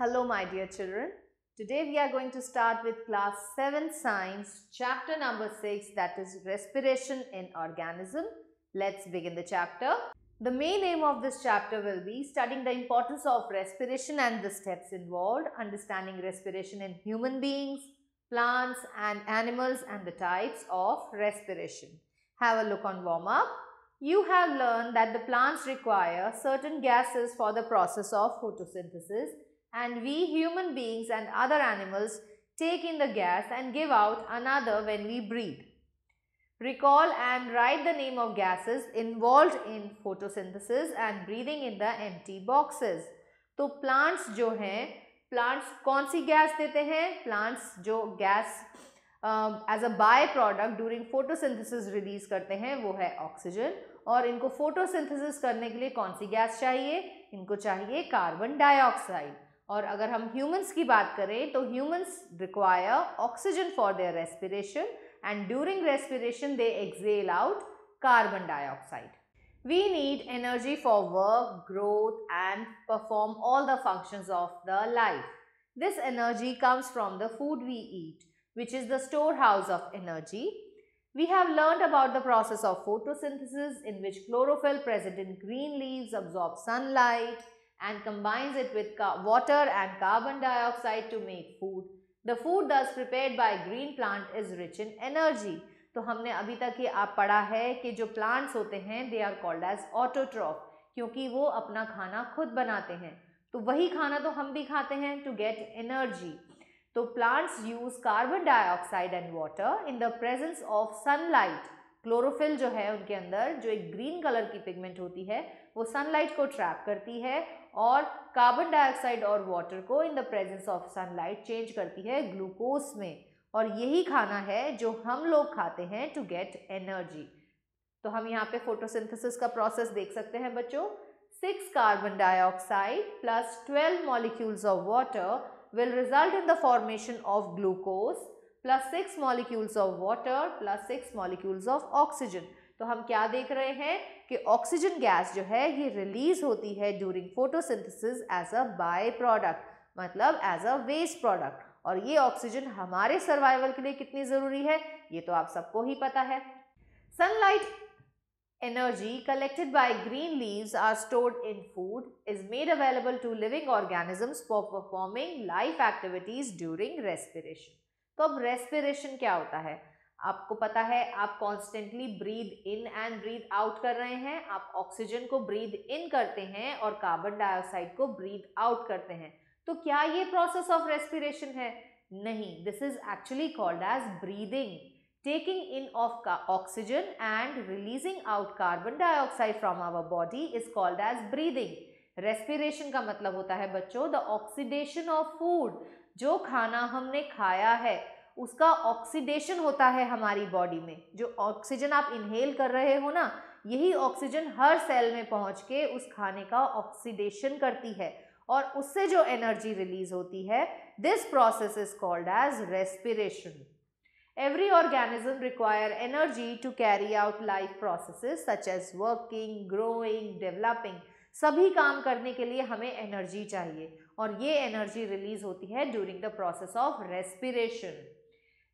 Hello my dear children. Today we are going to start with class 7 science chapter number 6 that is respiration in organism. Let's begin the chapter. The main aim of this chapter will be studying the importance of respiration and the steps involved, understanding respiration in human beings, plants and animals and the types of respiration. Have a look on warm up. You have learned that the plants require certain gases for the process of photosynthesis and we human beings and other animals take in the gas and give out another when we breathe. Recall and write the name of gases involved in photosynthesis and breathing in the empty boxes. to plants jo जो plants kaun si gas dete hain plants jo gas uh, as a by product during photosynthesis release karte hain wo hai oxygen और इनको photosynthesis करने के लिए कौन सी gas चाहिए इनको चाहिए कार्बन डाइऑक्साइड Or अगर हम ह्यूमन्स की बात humans require oxygen for their respiration, and during respiration they exhale out carbon dioxide. we need energy for work growth and perform all the functions of the life this energy comes from the food we eat which is the storehouse of energy we have learned about the process of photosynthesis in which chlorophyll present in green leaves absorb sunlight and combines it with water and carbon dioxide to make food. The food thus prepared by green plant is rich in energy. तो हमने अभी तक ये आप पढ़ा है कि जो प्लांट्स होते हैं they are called as autotroph क्योंकि वो अपना खाना खुद बनाते हैं तो वही खाना तो हम भी खाते हैं टू गेट एनर्जी तो plants use carbon dioxide and water in the presence of sunlight chlorophyll जो है उनके अंदर जो एक ग्रीन कलर की पिगमेंट होती है वो सनलाइट को ट्रैप करती है और कार्बन डाइऑक्साइड और वाटर को in the presence of sunlight change करती है ग्लूकोज में और यही खाना है जो हम लोग खाते हैं टू गेट एनर्जी तो हम यहाँ पे फोटोसिंथेसिस का प्रोसेस देख सकते हैं बच्चों six carbon dioxide plus twelve molecules of water will result in the formation of glucose plus six molecules of water plus six molecules of oxygen तो हम क्या देख रहे हैं कि ऑक्सीजन गैस जो है ये रिलीज होती है during photosynthesis as a by product मतलब एज अ वेस्ट प्रोडक्ट और ये ऑक्सीजन हमारे सर्वाइवल के लिए कितनी ज़रूरी है ये तो आप सबको ही पता है sunlight energy collected by green leaves are stored in food is made available to living organisms for performing life activities during respiration तो अब रेस्पिरेशन क्या होता है आपको पता है आप constantly breathe in and breathe out कर रहे हैं आप ऑक्सीजन को ब्रीद इन करते हैं और कार्बन डाइऑक्साइड को ब्रीद आउट करते हैं तो क्या ये प्रोसेस ऑफ रेस्पिरेशन है नहीं this is actually called as breathing taking in of का oxygen and releasing out carbon dioxide from our body is called as breathing respiration का मतलब होता है बच्चों द ऑक्सीडेशन ऑफ फूड जो खाना हमने खाया है उसका ऑक्सीडेशन होता है हमारी बॉडी में जो ऑक्सीजन आप इनहेल कर रहे हो ना यही ऑक्सीजन हर सेल में पहुंच के उस खाने का ऑक्सीडेशन करती है और उससे जो एनर्जी रिलीज होती है this process is called as respiration every organism require energy to carry out life process such as working growing developing सभी काम करने के लिए हमें एनर्जी चाहिए और ये एनर्जी रिलीज होती है during the process of respiration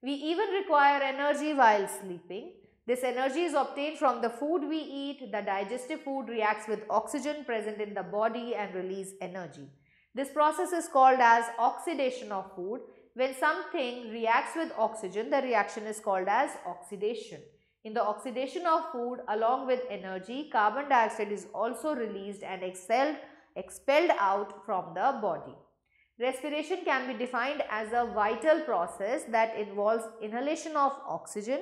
We even require energy while sleeping. This energy is obtained from the food we eat. The digestive food reacts with oxygen present in the body and release energy. This process is called as oxidation of food. When something reacts with oxygen, the reaction is called as oxidation. In the oxidation of food along with energy, carbon dioxide is also released and expelled, expelled out from the body. Respiration can be defined as a vital process that involves inhalation of oxygen,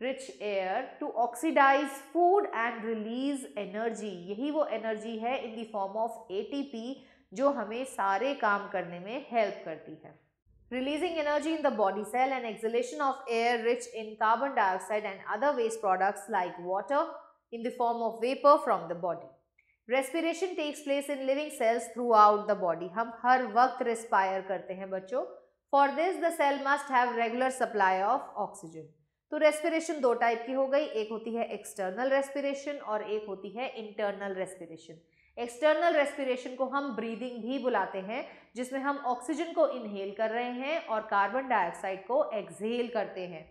rich air to oxidize food and release energy. यही वो energy है in the form of ATP जो हमें सारे काम करने में help करती है Releasing energy in the body cell and exhalation of air rich in carbon dioxide and other waste products like water in the form of vapor from the body. Respiration takes place in living cells throughout the body हम हर वक्त respire करते हैं बच्चों for this the cell must have regular supply of oxygen तो respiration दो type की हो गई एक होती है एक्सटर्नल रेस्पिरेशन और एक होती है इंटरनल रेस्पिरेशन एक्सटर्नल रेस्पिरेशन को हम ब्रीदिंग भी बुलाते हैं जिसमें हम ऑक्सीजन को इनहेल कर रहे हैं और कार्बन डाइऑक्साइड को एक्सहेल करते हैं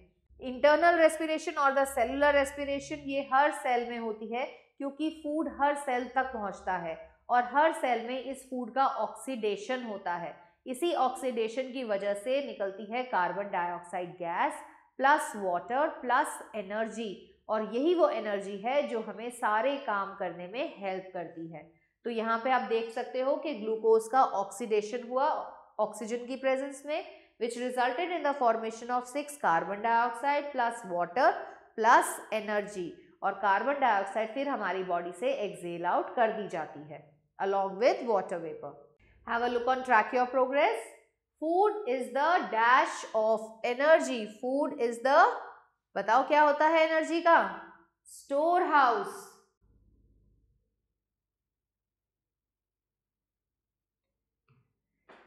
इंटरनल रेस्पिरेशन और द सेलुलर रेस्पिरेशन ये हर सेल में होती है क्योंकि फूड हर सेल तक पहुंचता है और हर सेल में इस फूड का ऑक्सीडेशन होता है इसी ऑक्सीडेशन की वजह से निकलती है carbon dioxide gas plus water plus energy और यही वो एनर्जी है जो हमें सारे काम करने में हेल्प करती है तो यहाँ पे आप देख सकते हो कि ग्लूकोज का ऑक्सीडेशन हुआ ऑक्सीजन की प्रेजेंस में which resulted in the formation of six carbon dioxide plus water plus energy और कार्बन डाइऑक्साइड फिर हमारी बॉडी से एक्सेल आउट कर दी जाती है along with water vapour have a look on track your progress food is the dash of energy food is the बताओ क्या होता है एनर्जी का storehouse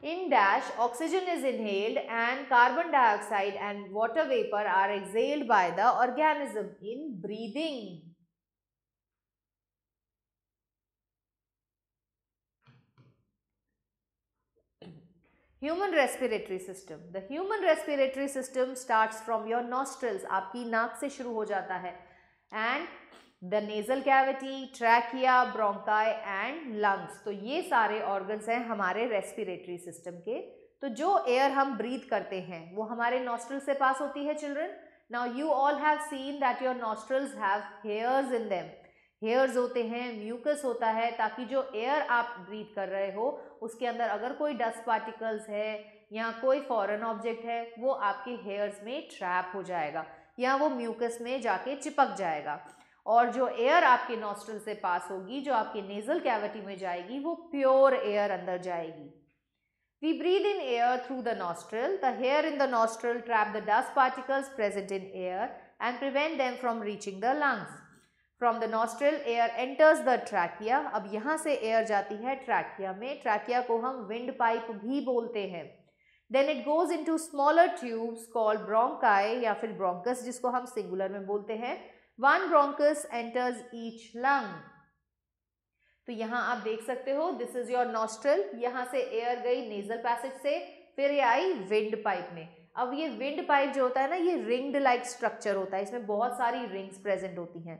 In dash, oxygen is inhaled and carbon dioxide and water vapor are exhaled by the organism in breathing. Human respiratory system. The human respiratory system starts from your nostrils. आपकी नाक से शुरू हो जाता है and the nasal cavity trachea bronchi and lungs तो ये सारे ऑर्गन्स हैं हमारे रेस्पिरेटरी सिस्टम के तो जो एयर हम ब्रीथ करते हैं वो हमारे नॉस्ट्रल से पास होती है children now you all have seen that your nostrils have hairs in them hairs होते हैं म्यूकस होता है ताकि जो एयर आप ब्रीथ कर रहे हो उसके अंदर अगर कोई डस्ट पार्टिकल्स है या कोई फॉरेन ऑब्जेक्ट है वो आपके हेयर्स में ट्रैप हो जाएगा या वो म्यूकस में जाके चिपक जाएगा और जो एयर आपके नॉस्ट्रल से पास होगी जो आपके नेजल कैविटी में जाएगी वो प्योर एयर अंदर जाएगी we breathe in air through the nostril the hair in the nostril trap the dust particles present in air and prevent them from reaching the lungs from the nostril air enters the trachea अब यहाँ से air जाती है trachea में trachea को हम wind pipe भी बोलते हैं then it goes into smaller tubes call bronchi या फिर ब्रोंकस जिसको हम सिंगुलर में बोलते हैं one bronchus enters each lung तो यहां आप देख सकते हो दिस इज योर नॉस्ट्रल यहां से एयर गई नेजल पैसेज से फिर ये आई विंड पाइप में अब ये विंड पाइप जो होता है ना ये रिंग्ड लाइक स्ट्रक्चर होता है इसमें बहुत सारी रिंग्स प्रेजेंट होती हैं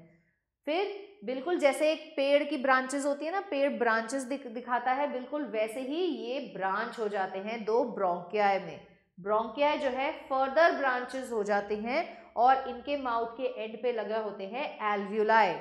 फिर बिल्कुल जैसे एक पेड़ की ब्रांचेस होती है ना पेड़ ब्रांचेस दिख, दिखाता है बिल्कुल वैसे ही ये ब्रांच हो जाते हैं दो ब्रोंकियाए में ब्रोंकियाए जो है फर्दर ब्रांचेस हो जाते हैं और इनके माउथ के एंड पे लगा होते हैं एल्व्यूलाई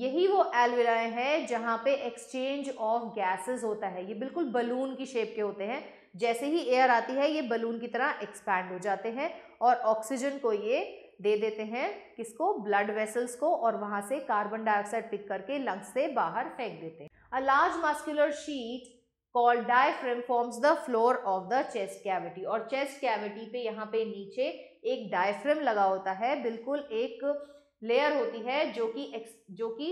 यही वो एल्विलाए हैं जहाँ पे एक्सचेंज ऑफ गैसेस होता है ये बिल्कुल बलून की शेप के होते हैं जैसे ही एयर आती है ये बलून की तरह एक्सपैंड हो जाते हैं और ऑक्सीजन को ये दे देते हैं किसको ब्लड वेसल्स को और वहाँ से कार्बन डाइऑक्साइड पिक करके लंग्स से बाहर फेंक देते हैं a large muscular sheet call diaphragm forms the floor of the chest cavity और चेस्ट कैविटी पे यहाँ पे नीचे एक डायफ्रेम लगा होता है बिल्कुल एक लेयर होती है जो कि जो कि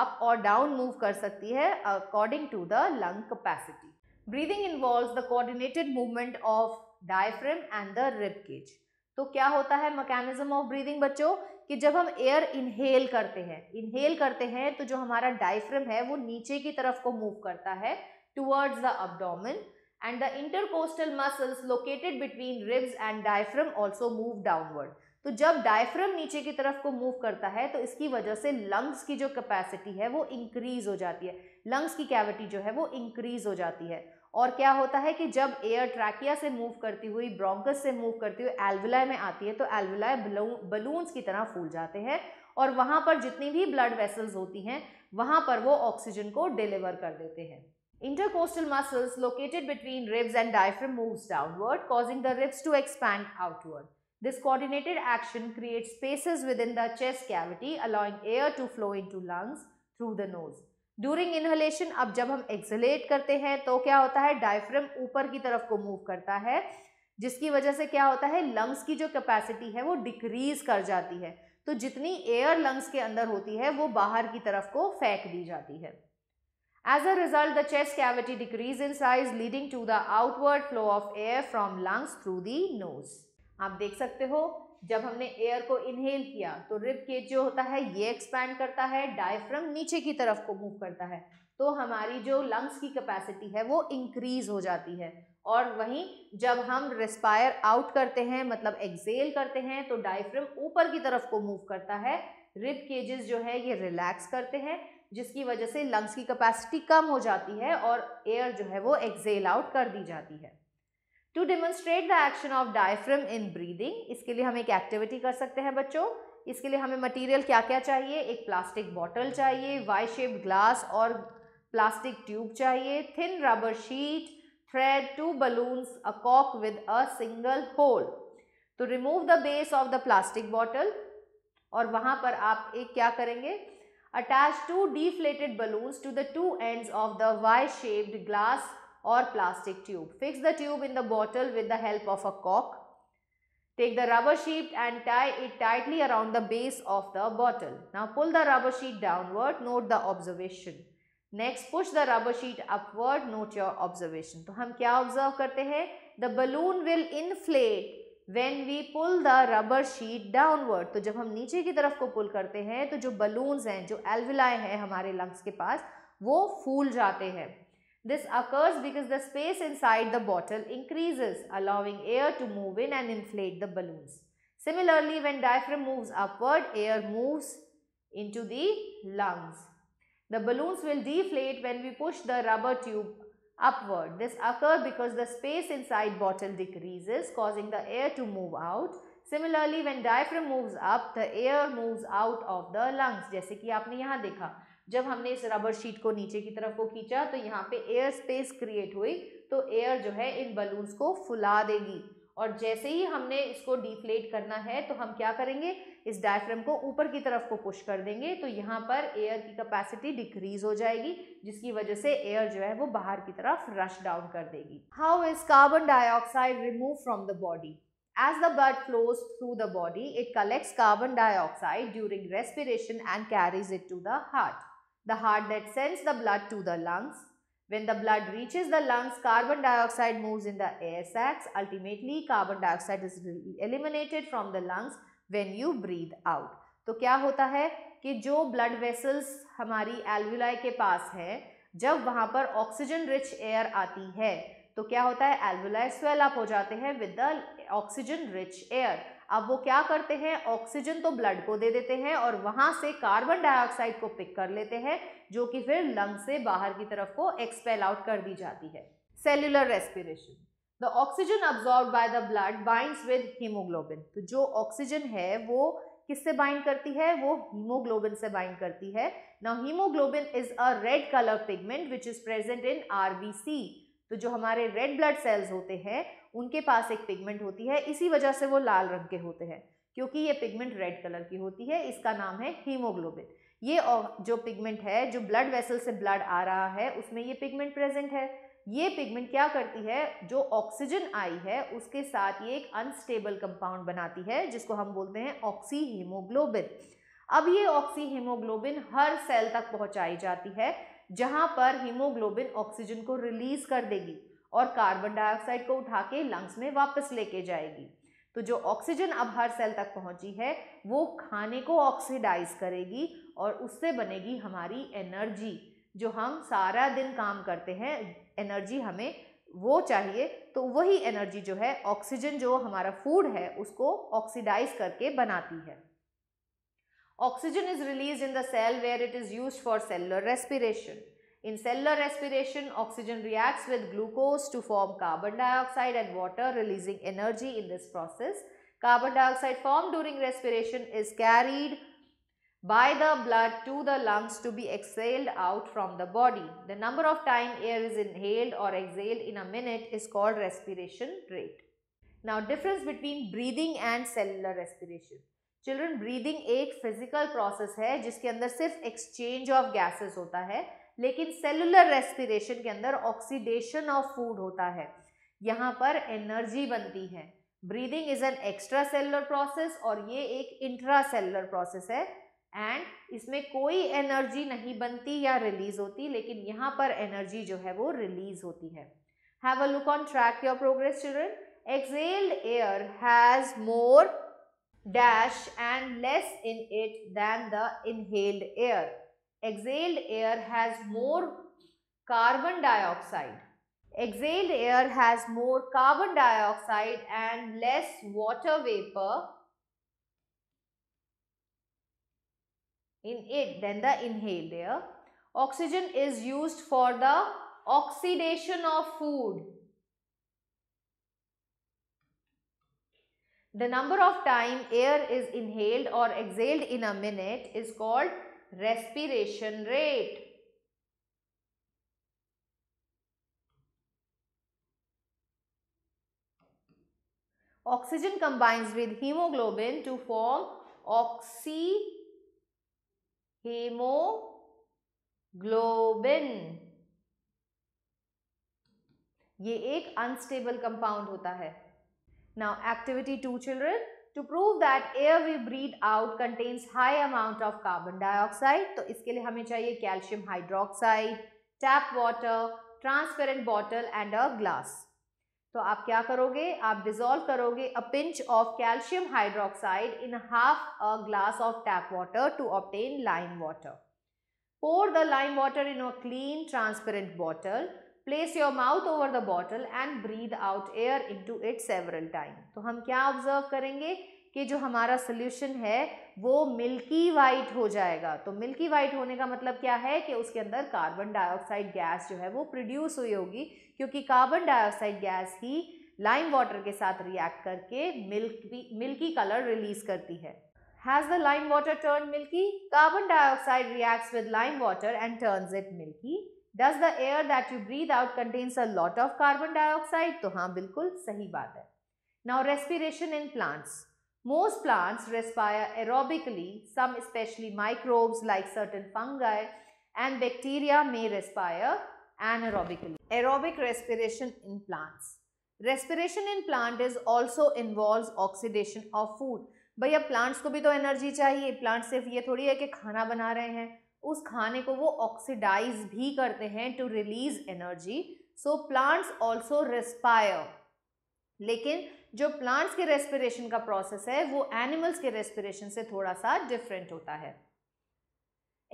अप और डाउन मूव कर सकती है according to the lung capacity breathing involve the coordinated movement of diaphragm and the rib cage तो क्या होता है मैकेनिज्म ऑफ ब्रीदिंग बच्चों कि जब हम एयर इनहेल करते हैं इनहेल करते हैं तो जो हमारा डायफ्रेम है वो नीचे की तरफ को मूव करता है towards the abdomen and the intercostal muscles located between ribs and diaphragm also move downward. तो जब डायफ्रम नीचे की तरफ को मूव करता है तो इसकी वजह से लंग्स की जो कैपेसिटी है वो इंक्रीज हो जाती है लंग्स की कैविटी जो है वो इंक्रीज हो जाती है और क्या होता है कि जब एयर ट्रैकिया से मूव करती हुई ब्रोंकस से मूव करती हुई एल्वुलाय में आती है तो एल्वुलाय बलून्स की तरह फूल जाते हैं और वहाँ पर जितनी भी ब्लड वेसल्स होती हैं वहाँ पर वो ऑक्सीजन को डिलीवर कर देते हैं Intercostal muscles located between ribs and diaphragm moves downward causing the ribs to expand outward. This coordinated action creates spaces within the chest cavity allowing air to flow into lungs through the nose. During inhalation, अब जब हम exhalate करते हैं तो क्या होता है Diaphragm ऊपर की तरफ को move करता है जिसकी वजह से क्या होता है lungs की जो capacity है वो decrease कर जाती है तो जितनी air lungs के अंदर होती है वो बाहर की तरफ को फेंक दी जाती है As a result, the chest cavity decreases in size leading to the outward flow of air from lungs through the nose. आप देख सकते हो जब हमने एयर को इनहेल किया तो रिब केज जो होता है ये एक्सपैंड करता है डायफ्रम नीचे की तरफ को मूव करता है तो हमारी जो लंग्स की कैपेसिटी है वो इंक्रीज हो जाती है और वहीं जब हम रेस्पायर आउट करते हैं मतलब एक्सेल करते हैं तो डायफ्रम ऊपर की तरफ को मूव करता है रिब केजेस जो है ये रिलैक्स करते हैं जिसकी वजह से लंग्स की कैपेसिटी कम हो जाती है और एयर जो है वो एक्सेल आउट कर दी जाती है to demonstrate the action of diaphragm in breathing इसके लिए हम एक एक्टिविटी कर सकते हैं बच्चों इसके लिए हमें मटेरियल क्या क्या चाहिए एक प्लास्टिक बॉटल चाहिए वाई शेप ग्लास और प्लास्टिक ट्यूब चाहिए thin rubber sheet thread two balloons a कॉक विद अ सिंगल होल तो remove the base of the plastic bottle और वहाँ पर आप एक क्या करेंगे Attach two deflated balloons to the two ends of the Y-shaped glass or plastic tube. Fix the tube in the bottle with the help of a cork. Take the rubber sheet and tie it tightly around the base of the bottle. Now pull the rubber sheet downward, note the observation. Next push the rubber sheet upward, note your observation. तो हम क्या observe The balloon will inflate when we pull the rubber sheet downward तो जब हम नीचे की तरफ को पुल करते हैं तो जो बलून्स हैं जो एल्विलाए हैं हमारे लंग्स के पास वो फूल जाते हैं this occurs because the space inside the bottle increases allowing air to move in and inflate the balloons similarly when diaphragm moves upward air moves into the balloons will deflate when we push the rubber tube upward. This occurs because the space inside bottle decreases causing the air to move out. Similarly, when diaphragm moves up, the air moves out of the lungs. जैसे कि आपने यहाँ देखा जब हमने इस rubber sheet को नीचे की तरफ को खींचा तो यहाँ पे एयर स्पेस क्रिएट हुई तो एयर जो है इन बलून्स को फुला देगी और जैसे ही हमने इसको डिफ्लेट करना है तो हम क्या करेंगे इस डायफ्रेम को ऊपर की तरफ को पुश कर देंगे तो यहाँ पर एयर की कैपेसिटी डिक्रीज हो जाएगी जिसकी वजह से एयर जो है वो बाहर की तरफ रश डाउन कर देगी how is carbon dioxide remove from the body as the blood flows through the body it collect carbon dioxide during respiration and carries it to the heart the heart that sends the blood to the lungs When the blood reaches the lungs, carbon dioxide moves in the air sacs. Ultimately, carbon dioxide is eliminated from the lungs when you breathe out. तो क्या होता है कि जो blood vessels हमारी alveoli के पास है जब वहाँ पर ऑक्सीजन रिच एयर आती है तो क्या होता है एल्वुलाई स्वेल अप हो जाते हैं with the oxygen rich air अब वो क्या करते हैं ऑक्सीजन तो ब्लड को दे देते हैं और वहाँ से कार्बन डाइऑक्साइड को पिक कर लेते हैं जो कि फिर लंग से बाहर की तरफ को एक्सपेल आउट कर दी जाती है cellular respiration the oxygen absorb by the blood bind with haemoglobin तो जो ऑक्सीजन है वो किससे बाइंड करती है वो हीमोग्लोबिन से बाइंड करती है now haemoglobin is a red colour pigment which is present in RBC तो जो हमारे रेड ब्लड सेल्स होते हैं उनके पास एक पिगमेंट होती है इसी वजह से वो लाल रंग के होते हैं क्योंकि ये पिगमेंट रेड कलर की होती है इसका नाम है हीमोग्लोबिन ये जो पिगमेंट है जो ब्लड वेसल से ब्लड आ रहा है उसमें ये पिगमेंट प्रेजेंट है ये पिगमेंट क्या करती है जो ऑक्सीजन आई है उसके साथ ये एक अनस्टेबल कंपाउंड बनाती है जिसको हम बोलते हैं ऑक्सी हीमोग्लोबिन अब ये ऑक्सी हीमोग्लोबिन हर सेल तक पहुंचाई जाती है जहां पर हीमोग्लोबिन ऑक्सीजन को रिलीज कर देगी और कार्बन डाइऑक्साइड को उठा के लंग्स में वापस लेके जाएगी तो जो ऑक्सीजन अब हर सेल तक पहुंची है वो खाने को ऑक्सीडाइज करेगी और उससे बनेगी हमारी एनर्जी जो हम सारा दिन काम करते हैं एनर्जी हमें वो चाहिए तो वही एनर्जी जो है ऑक्सीजन जो हमारा फूड है उसको ऑक्सीडाइज करके बनाती है Oxygen is released in the cell where it is used for cellular respiration. In cellular respiration, oxygen reacts with glucose to form carbon dioxide and water releasing energy in this process. Carbon dioxide formed during respiration is carried by the blood to the lungs to be exhaled out from the body. The number of time air is inhaled or exhaled in a minute is called respiration rate. Now difference between breathing and cellular respiration. Children breathing एक physical process है जिसके अंदर सिर्फ exchange of gases होता है लेकिन cellular respiration के अंदर ऑक्सीडेशन ऑफ फूड होता है यहाँ पर एनर्जी बनती है breathing is an extracellular process और ये एक इंट्रा सेलुलर प्रोसेस है एंड इसमें कोई एनर्जी नहीं बनती या रिलीज होती लेकिन यहाँ पर एनर्जी जो है वो रिलीज होती है have a look on track your progress children exhaled air has more dash and less in it than the inhaled air. Exhaled air has more carbon dioxide. Exhaled air has more carbon dioxide and less water vapor in it than the inhaled air. Oxygen is used for the oxidation of food The number of time air is inhaled or exhaled in a minute is called respiration rate. Oxygen combines with hemoglobin to form oxyhemoglobin. ये एक unstable compound होता है Now activity 2 children to prove that air we breathe out contains high amount of carbon dioxide तो इसके लिए हमें चाहिए calcium hydroxide, tap water, transparent bottle and a glass तो आप क्या करोगे आप dissolve करोगे a pinch of calcium hydroxide in half a glass of tap water to obtain lime water pour the lime water in a clean transparent bottle place your mouth over the bottle and breathe out air into it several time तो हम क्या observe करेंगे कि जो हमारा solution है वो milky white हो जाएगा तो मिल्की वाइट होने का मतलब क्या है कि उसके अंदर कार्बन डाइऑक्साइड गैस जो है वो प्रोड्यूस हुई होगी क्योंकि कार्बन डाइऑक्साइड गैस ही लाइम वाटर के साथ रिएक्ट करके मिल्की मिल्की कलर रिलीज करती है has the lime water turn milky carbon dioxide reacts with lime water and turns it milky does the air that you breathe out contains a lot of carbon dioxide तो हाँ बिल्कुल सही बात है now respiration in plants most plants respire aerobically some specially microbes like certain fungi bacteria may respire respire aerobically aerobic respiration in plants respiration in plant is also involve oxidation of food भैया plants को भी तो energy चाहिए plants सिर्फ ये थोड़ी है कि खाना बना रहे हैं उस खाने को वो ऑक्सीडाइज भी करते हैं to release energy so plants also respire लेकिन जो प्लांट्स के रेस्पिरेशन का प्रोसेस है वो एनिमल्स के रेस्पिरेशन से थोड़ा सा डिफरेंट होता है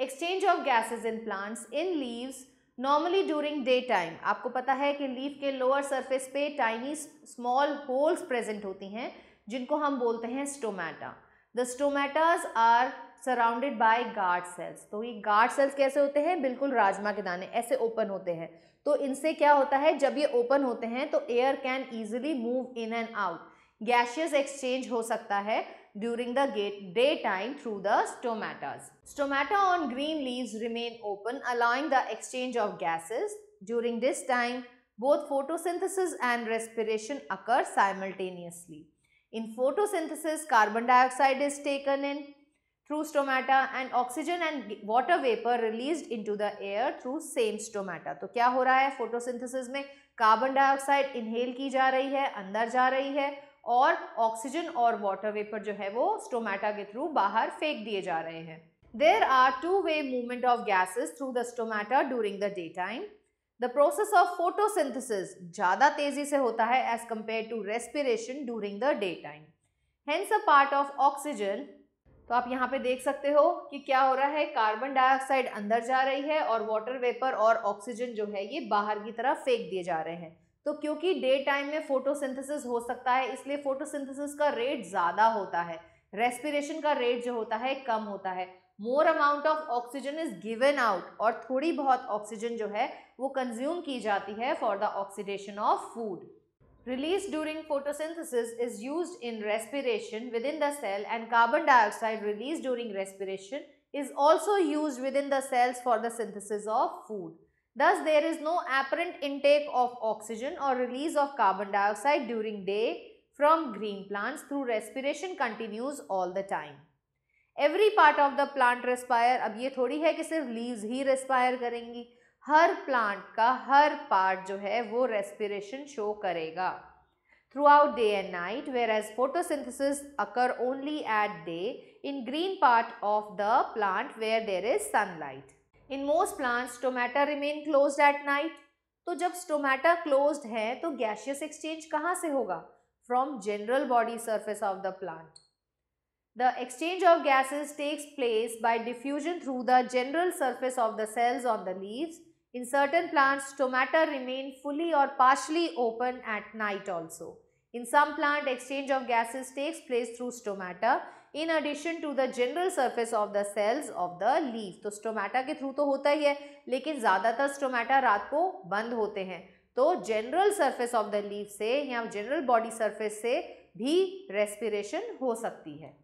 exchange of gases in plants in leaves normally during day time आपको पता है कि लीव के लोअर सरफेस पे टाइनी स्मॉल होल्स प्रेजेंट होती हैं जिनको हम बोलते हैं stomata the stomatas are surrounded by guard cells तो ये गार्ड सेल्स कैसे होते हैं बिल्कुल राजमा के दाने ऐसे ओपन होते हैं तो इनसे क्या होता है जब ये ओपन होते हैं तो air can easily move in and out gaseous exchange हो सकता है during the get day time through the stomatas stomata on green leaves remain open allowing the exchange of gases during this time both photosynthesis and respiration occur simultaneously in photosynthesis carbon dioxide is taken in through stomata and oxygen and water vapor released into the air through same stomata. तो क्या हो रहा है photosynthesis में carbon dioxide inhale की जा रही है अंदर जा रही है और ऑक्सीजन और वाटर वेपर जो है वो स्टोमैटा के थ्रू बाहर फेंक दिए जा रहे हैं there are two way movement of gases through the stomata during the day time the process of photosynthesis ज़्यादा तेजी से होता है as compare to respiration during the day time hence a part of oxygen तो आप यहाँ पे देख सकते हो कि क्या हो रहा है कार्बन डाइऑक्साइड अंदर जा रही है और वाटर वेपर और ऑक्सीजन जो है ये बाहर की तरफ फेंक दिए जा रहे हैं तो क्योंकि डे टाइम में फोटोसिंथेसिस हो सकता है इसलिए फोटोसिंथेसिस का रेट ज़्यादा होता है रेस्पिरेशन का रेट जो होता है कम होता है more amount of oxygen is given out और थोड़ी बहुत ऑक्सीजन जो है वो कंज्यूम की जाती है for the oxidation of food released during photosynthesis is used in respiration within the cell and carbon dioxide released during respiration is also used within the cells for the synthesis of food. Thus, there is no apparent intake of oxygen or release of carbon dioxide during day from green plants through respiration continues all the time. Every part of the plant respire, अब ये थोड़ी है कि सिर्फ leaves ही respire करेंगी. हर plant का हर part जो है वो रेस्पिरेशन शो करेगा throughout day and night whereas photosynthesis occur only at day in green part of the plant where there is sunlight in most plants stomata remain close at night तो जब stomata close है तो gaseous exchange कहाँ से होगा from general body surface of the plant the exchange of gases takes place by diffusion through the general surface of the cells on the leaves In certain plants, stomata remain fully or partially open at night also. In some plant, exchange of gases takes place through stomata in addition to the general surface of the cells of the leaf. तो stomata के through तो होता ही है लेकिन ज़्यादातर stomata रात को बंद होते हैं तो general surface of the leaf से या general body surface से भी respiration हो सकती है.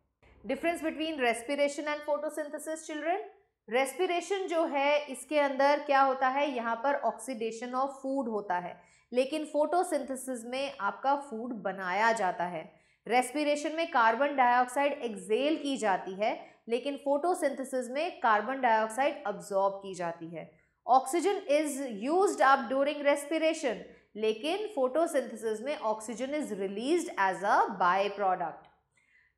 Difference between respiration and photosynthesis children? Respiration जो है इसके अंदर क्या होता है यहाँ पर ऑक्सीडेशन ऑफ फूड होता है लेकिन फोटोसिंथेसिस में आपका फूड बनाया जाता है रेस्पिरेशन में कार्बन डाइऑक्साइड एक्सेल की जाती है लेकिन फोटोसिंथेसिस में कार्बन डाइऑक्साइड अब्जॉर्ब की जाती है oxygen is use up during respiration लेकिन फोटोसिंथेसिस में oxygen is release as a by product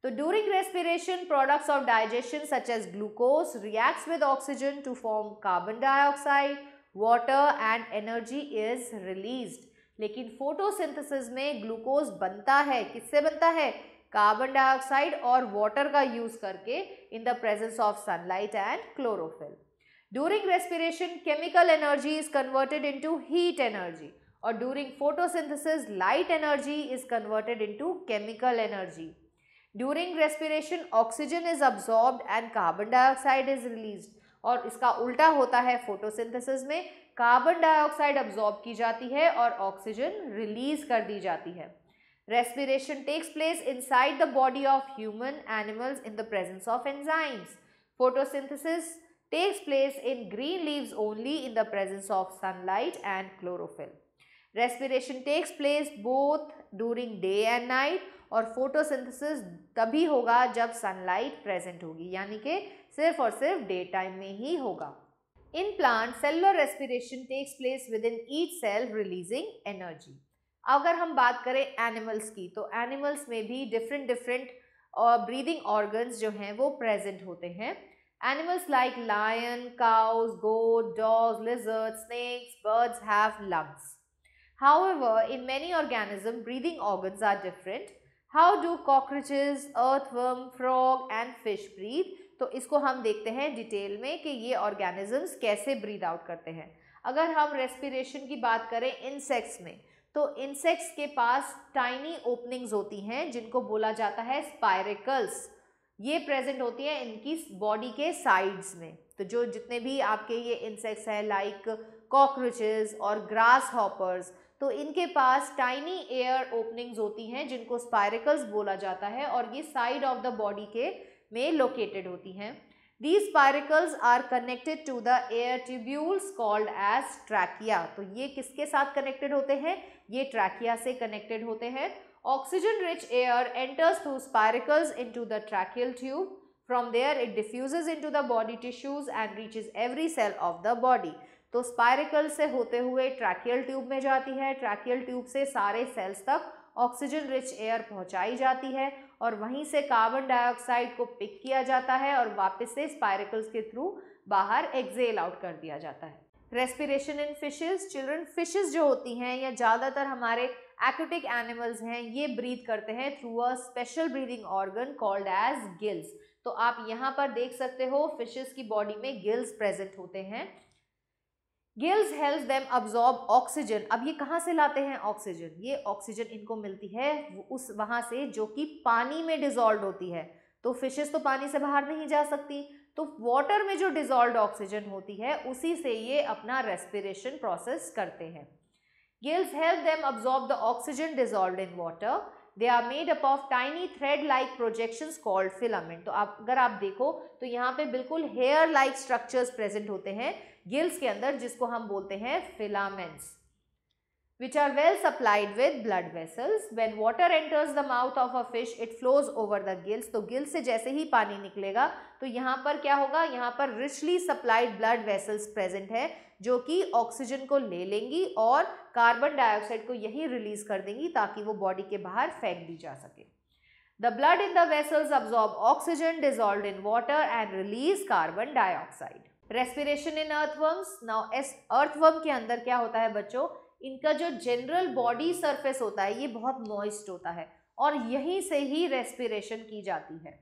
So during respiration products of digestion such as glucose reacts with oxygen to form carbon dioxide, water and energy is released. Lekin photosynthesis mein glucose banta hai. Kisse banta hai? Carbon dioxide or water ka use karke in the presence of sunlight and chlorophyll. During respiration chemical energy is converted into heat energy or during photosynthesis light energy is converted into chemical energy. During respiration oxygen is absorb and carbon dioxide is release और इसका उल्टा होता है photosynthesis में carbon dioxide absorb की जाती है और ऑक्सीजन रिलीज कर दी जाती है respiration takes place inside the body of human animals in the presence of enzymes photosynthesis takes place in green leaves only in the presence of sunlight and chlorophyll respiration takes place both during day and night और photosynthesis तभी होगा जब sunlight present होगी यानी कि सिर्फ और सिर्फ डे टाइम में ही होगा in plant cellular respiration takes place within each cell releasing energy अगर हम बात करें एनिमल्स की तो एनिमल्स में भी डिफरेंट डिफरेंट और ब्रीदिंग ऑर्गन्स जो हैं वो प्रेजेंट होते हैं animals like lion cows goat dog lizard snakes birds have lungs ever in many organism breathing organs are different how do cockroaches earthworm frog and fish breathe तो इसको हम देखते हैं डिटेल में कि ये ऑर्गेनिजम्स कैसे ब्रीद आउट करते हैं अगर हम रेस्पिरेशन की बात करें इंसेक्ट्स में तो इंसेक्ट्स के पास टाइनी ओपनिंग्स होती हैं जिनको बोला जाता है स्पायरिकल्स ये प्रेजेंट होती हैं इनकी बॉडी के साइड्स में तो जो जितने भी आपके ये इंसेक्ट्स हैं लाइक कॉकरोचेज और ग्रास हॉपर्स तो इनके पास टाइनी एयर ओपनिंग्स होती हैं जिनको स्पायरिकल्स बोला जाता है और ये साइड ऑफ द बॉडी के में लोकेटेड होती हैं these spiracles are connected to the air tubules called as trachea तो ये किसके साथ कनेक्टेड होते हैं ये ट्रैकिया से कनेक्टेड होते हैं oxygen rich air enters through spiracles to the tracheal tube from there it diffuse into the body tissues and reaches every cell of the body तो स्पायरिकल से होते हुए ट्रैकियल ट्यूब में जाती है ट्रैकियल ट्यूब से सारे sales तक ऑक्सीजन रिच एयर पहुंचाई जाती है और वहीं से कार्बन डाइऑक्साइड को पिक किया जाता है और वापस से स्पायरिकल्स के थ्रू बाहर एक्जेल आउट कर दिया जाता है respiration in fishes children fishes जो होती हैं या ज़्यादातर हमारे एक्टिक एनिमल्स हैं ये ब्रीथ करते हैं through a special breathing organ called as gills तो आप यहाँ पर देख सकते हो फिशेस की बॉडी में गिल्स प्रेजेंट होते हैं gills help them absorb oxygen अब ये कहाँ से लाते हैं ऑक्सीजन ये ऑक्सीजन इनको मिलती है उस वहाँ से जो कि पानी में डिजॉल्व होती है तो फिशेस तो पानी से बाहर नहीं जा सकती तो वाटर में जो डिजॉल्व ऑक्सीजन होती है उसी से ये अपना रेस्पिरेशन प्रोसेस करते हैं gills help them absorb the oxygen dissolve in water they are made up of tiny thread like projection called filament तो आप अगर आप देखो तो यहाँ पे बिल्कुल हेयर लाइक स्ट्रक्चर्स प्रेजेंट होते हैं गिल्स के अंदर जिसको हम बोलते हैं filaments which are well supplied with blood vessels when water enters the mouth of a fish it flows over the gills तो गिल्स से जैसे ही पानी निकलेगा तो यहाँ पर क्या होगा यहाँ पर richly supplied blood vessels present है जो कि ऑक्सीजन को ले लेंगी और कार्बन डाइऑक्साइड को यहीं रिलीज कर देंगी ताकि वो बॉडी के बाहर फेंक दी जा सके the blood in the vessels absorb oxygen dissolve in water and release carbon dioxide respiration in earthworms now as earthworm के अंदर क्या होता है बच्चों इनका जो जनरल बॉडी सरफेस होता है ये बहुत मॉइस्ट होता है और यहीं से ही रेस्पिरेशन की जाती है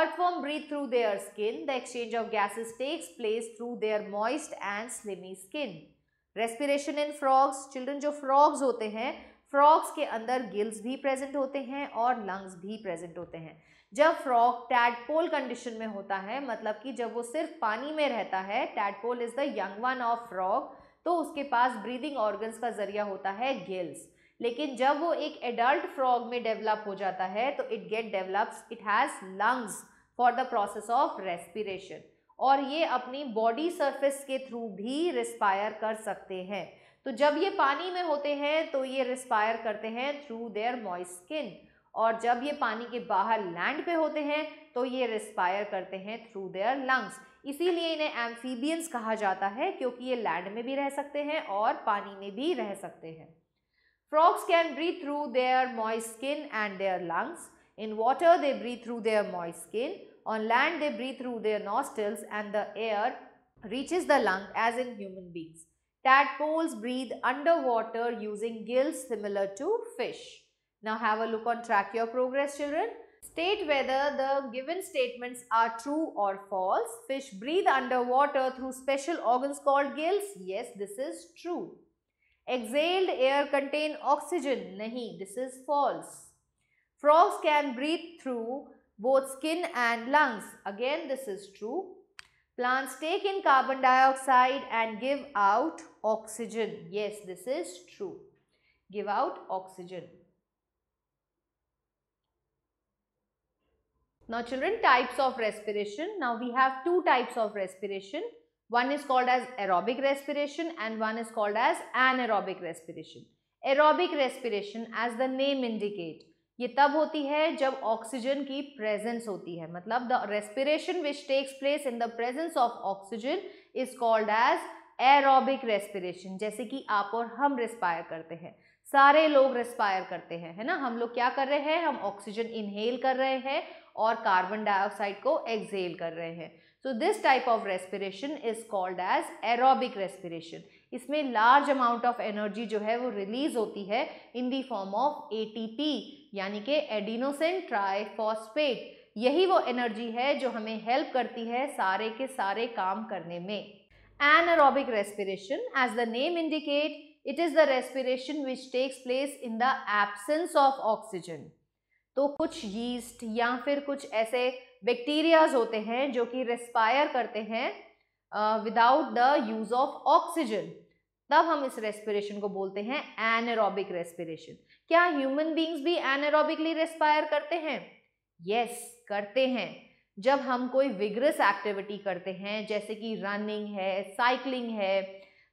earthworm breathe through their skin the exchange of gases takes place through their moist and slimy skin respiration in frogs children जो फ्रॉग्स होते हैं फ्रॉक्स के अंदर गिल्स भी प्रेजेंट होते हैं और लंग्स भी प्रेजेंट होते हैं जब फ्रॉक टैडपोल कंडीशन में होता है मतलब कि जब वो सिर्फ पानी में रहता है tadpole is the young one of frog तो उसके पास ब्रीदिंग ऑर्गन्स का जरिया होता है गिल्स लेकिन जब वो एक एडल्ट फ्रॉग में डेवलप हो जाता है तो it get develops it has lungs for the process of respiration और ये अपनी बॉडी सरफेस के थ्रू भी रिस्पायर कर सकते हैं तो जब ये पानी में होते हैं तो ये रिस्पायर करते हैं थ्रू देयर मॉइस स्किन और जब ये पानी के बाहर लैंड पे होते हैं तो ये रिस्पायर करते हैं थ्रू देयर लंग्स इसीलिए इन्हें एम्फीबियंस कहा जाता है क्योंकि ये लैंड में भी रह सकते हैं और पानी में भी रह सकते हैं frogs can breathe through their moist skin and their lungs in water they breathe through their moist skin on land they breathe through their nostrils and the air reaches the lung as in human beings Tadpoles breathe underwater using gills similar to fish. Now have a look on track your progress children. State whether the given statements are true or false. Fish breathe underwater through special organs called gills. Yes, this is true. Exhaled air contain oxygen. Nahi, this is false. Frogs can breathe through both skin and lungs. Again, this is true. Plants take in carbon dioxide and give out oxygen. Yes, this is true. Give out oxygen. Now children, types of respiration. Now we have two types of respiration. One is called as aerobic respiration and one is called as anaerobic respiration. Aerobic respiration as the name indicate. ये तब होती है जब oxygen की presence होती है मतलब the respiration which takes place in the presence of oxygen is called as aerobic respiration जैसे कि आप और हम रेस्पायर करते हैं सारे लोग रेस्पायर करते हैं है ना हम लोग क्या कर रहे हैं हम ऑक्सीजन इनहेल कर रहे हैं और कार्बन डाइऑक्साइड को एक्सेल कर रहे हैं so this type of respiration is called as aerobic respiration इसमें लार्ज अमाउंट ऑफ एनर्जी जो है वो रिलीज होती है in the form of P यानी कि एडिनोसिन ट्राइफॉस्फेट यही वो एनर्जी है जो हमें हेल्प करती है सारे के सारे काम करने में anaerobic respiration. As the name indicate it is the respiration which takes place in the absence of oxygen. तो कुछ yeast या फिर कुछ ऐसे बैक्टीरियाज होते हैं जो कि रेस्पायर करते हैं without the use of oxygen तब हम इस रेस्पिरेशन को बोलते हैं एनरोबिक रेस्पिरेशन क्या ह्यूमन बींग्स भी एनरोबिकली रेस्पायर करते हैं यस yes, करते हैं जब हम कोई विग्रस एक्टिविटी करते हैं जैसे कि रनिंग है साइकिलिंग है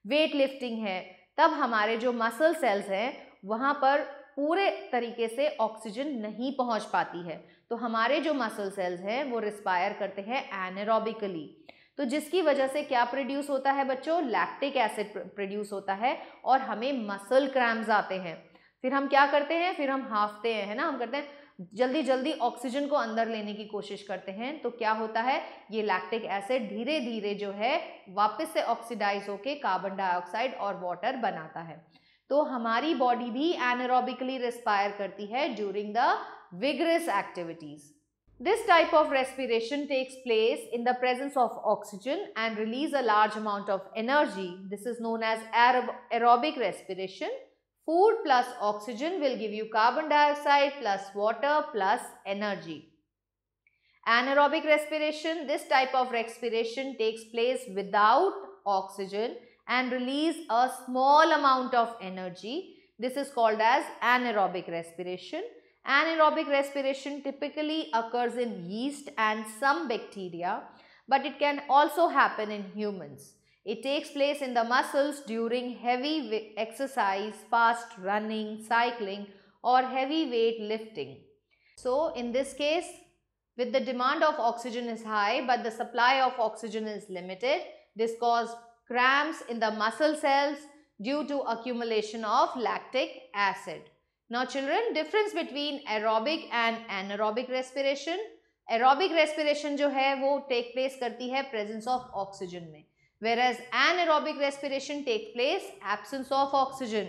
वेट लिफ्टिंग है तब हमारे जो मसल सेल्स हैं वहाँ पर पूरे तरीके से ऑक्सीजन नहीं पहुँच पाती है तो हमारे जो मसल सेल्स हैं वो रिस्पायर करते हैं एनरोबिकली तो जिसकी वजह से क्या प्रोड्यूस होता है बच्चों लैक्टिक एसिड प्रोड्यूस होता है और हमें मसल क्रैम्स आते हैं फिर हम क्या करते हैं फिर हम हाफते हैं है ना हम करते हैं जल्दी जल्दी ऑक्सीजन को अंदर लेने की कोशिश करते हैं तो क्या होता है ये लैक्टिक एसिड धीरे धीरे जो है वापस से ऑक्सीडाइज होकर कार्बन डाइऑक्साइड और वाटर बनाता है तो हमारी बॉडी भी एनरोबिकली रिस्पायर करती है during the vigorous activities this type of respiration takes place in the presence of oxygen and release a large amount of energy this is known as aerobic respiration Food plus oxygen will give you carbon dioxide plus water plus energy. Anaerobic respiration, this type of respiration takes place without oxygen and release a small amount of energy. This is called as anaerobic respiration. Anaerobic respiration typically occurs in yeast and some bacteria but it can also happen in humans. It takes place in the muscles during heavy exercise, fast running, cycling or heavy weight lifting. So in this case, with the demand of oxygen is high but the supply of oxygen is limited, this causes cramps in the muscle cells due to accumulation of lactic acid. Now children, difference between aerobic and anaerobic respiration. Aerobic respiration जो है वो take place करती है presence of oxygen में. whereas anaerobic respiration take place absence of oxygen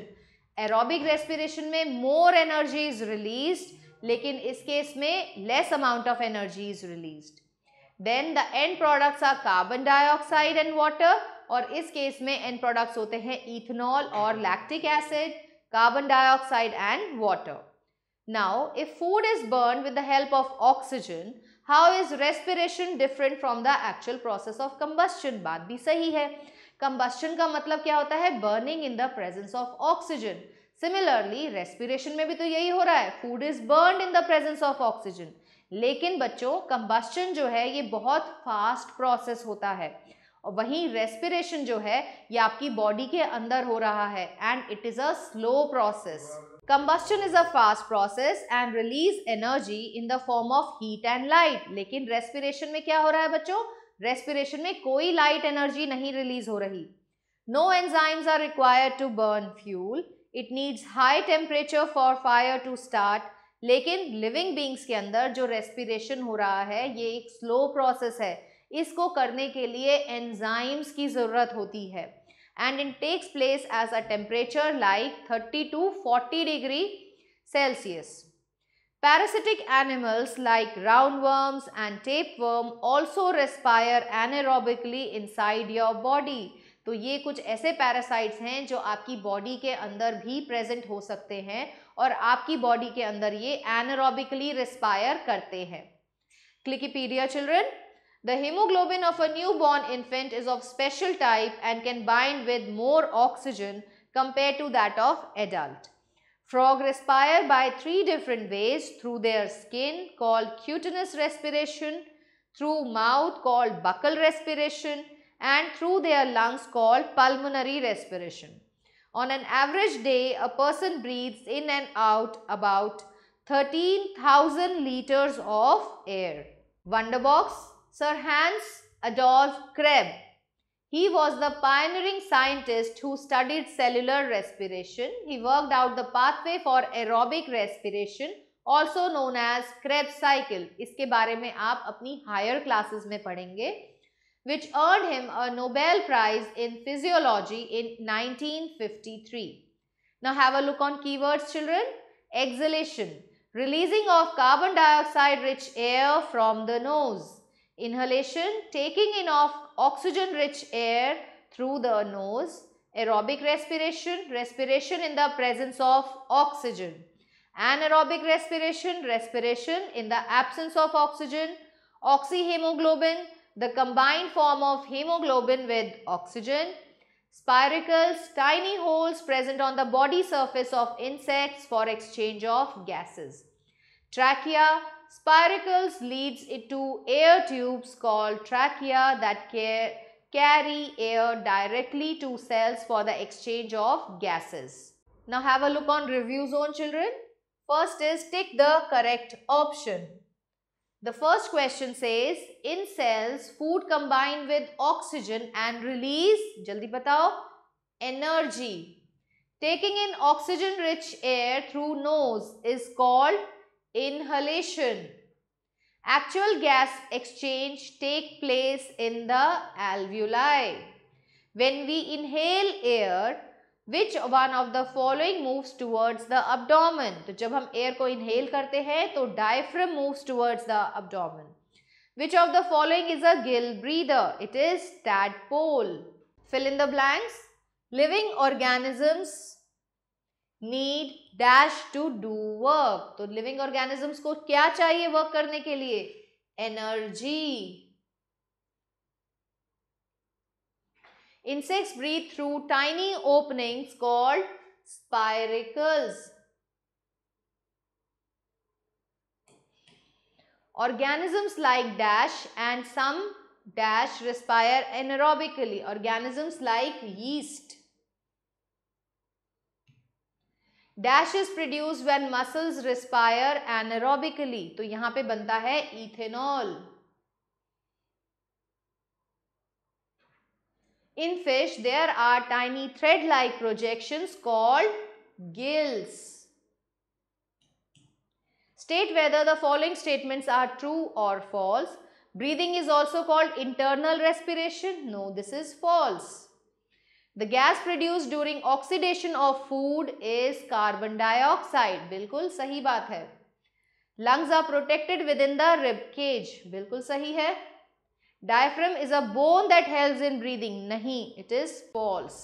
aerobic respiration mein more energy is released lekin is case mein less amount of energy is released then the end products are carbon dioxide and water और इस case में end products होते हैं ethanol और lactic acid carbon dioxide and water now if food is burned with the help of oxygen how is respiration different from the actual process of combustion बात भी सही है कंबस्टन का मतलब क्या होता है burning in the presence of oxygen similarly respiration में भी तो यही हो रहा है food is burn in the presence of oxygen लेकिन बच्चों कंबस्टन जो है ये बहुत फास्ट प्रोसेस होता है और वहीं रेस्पिरेशन जो है ये आपकी बॉडी के अंदर हो रहा है and it is a slow process combustion is a fast process and release energy in the form of heat and light लेकिन रेस्पिरेशन में क्या हो रहा है बच्चों रेस्पिरेशन में कोई लाइट एनर्जी नहीं रिलीज हो रही no enzymes are required to burn fuel it needs high temperature for fire to start लेकिन लिविंग बींग्स के अंदर जो रेस्पिरेशन हो रहा है ये एक स्लो प्रोसेस है इसको करने के लिए एंजाइम्स की ज़रूरत होती है and it takes place as a temperature like 30 to 40 degree Celsius. Parasitic animals like roundworms and tapeworm also respire anaerobically inside your body. तो ये कुछ ऐसे पैरासाइट्स हैं जो आपकी बॉडी के अंदर भी प्रेजेंट हो सकते हैं और आपकी बॉडी के अंदर ये एनारोबिकली रिस्पायर करते हैं क्लिकीपीडिया children The hemoglobin of a newborn infant is of special type and can bind with more oxygen compared to that of adult. Frog respire by three different ways through their skin called cutaneous respiration, through mouth called buccal respiration and through their lungs called pulmonary respiration. On an average day, a person breathes in and out about 13,000 liters of air. Wonderbox? Sir Hans Adolf Krebs. He was the pioneering scientist who studied cellular respiration. He worked out the pathway for aerobic respiration also known as Kreb's cycle. इसके बारे में आप अपनी higher classes में पढ़ेंगे which earned him a Nobel Prize in Physiology in 1953. Now have a look on keywords children. Exhalation, releasing of carbon dioxide rich air from the nose. Inhalation, taking in of oxygen rich air through the nose. Aerobic respiration, respiration in the presence of oxygen. Anaerobic respiration, respiration in the absence of oxygen. Oxyhemoglobin, the combined form of hemoglobin with oxygen. Spiracles, tiny holes present on the body surface of insects for exchange of gases. Trachea, spiracles leads it to air tubes called trachea that care, carry air directly to cells for the exchange of gases. Now have a look on review zone children. First is tick the correct option. The first question says in cells food combine with oxygen and release jaldi batao energy. Taking in oxygen rich air through nose is called inhalation. Actual gas exchange take place in the alveoli. When we inhale air, which one of the following moves towards the abdomen? to जब हम air को inhale करते हैं diaphragm moves towards the abdomen. Which of the following is a gill breather? It is tadpole. Fill in the blanks. Living organisms need dash to do work तो living organisms को क्या चाहिए work करने के लिए energy insects breathe through tiny openings called spiracles organisms like dash and some dash respire anaerobically organisms like yeast dash is produce when muscles respire anaerobically तो यहां पे Ethanol. In fish, there are tiny thread-like projections called gills. State whether the following statements are true or false. Breathing is also called internal respiration. No, this is false. The gas produced during oxidation of food is carbon dioxide. बिल्कुल सही बात है Lungs are protected within the rib cage. बिल्कुल सही है Diaphragm is a bone that helps in breathing. नहीं it is false.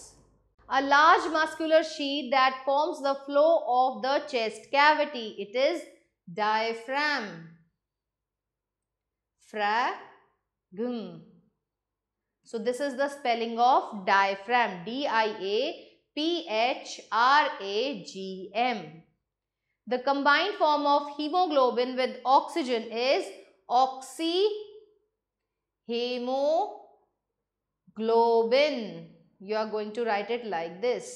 A large muscular sheath that forms the flow of the chest cavity. It is diaphragm. Fragum. So this is the spelling of diaphragm. D-I-A-P-H-R-A-G-M. The combined form of hemoglobin with oxygen is oxyhemoglobin. You are going to write it like this.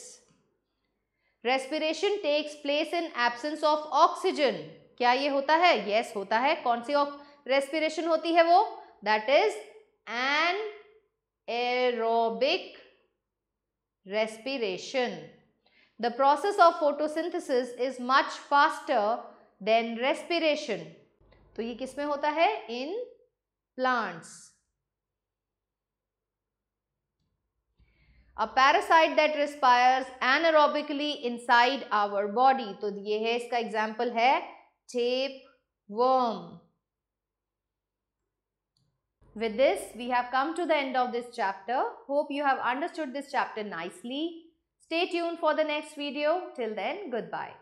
Respiration takes place in absence of oxygen क्या ये होता है yes yes, होता है कौन सी respiration होती है वो that is an aerobic respiration. The process of photosynthesis is much faster than respiration. तो ये किस में होता है इन plants. A parasite that respires anaerobically inside our body. तो ये है इसका एग्जाम्पल है tapeworm With this, we have come to the end of this chapter. Hope you have understood this chapter nicely. Stay tuned for the next video. Till then, goodbye.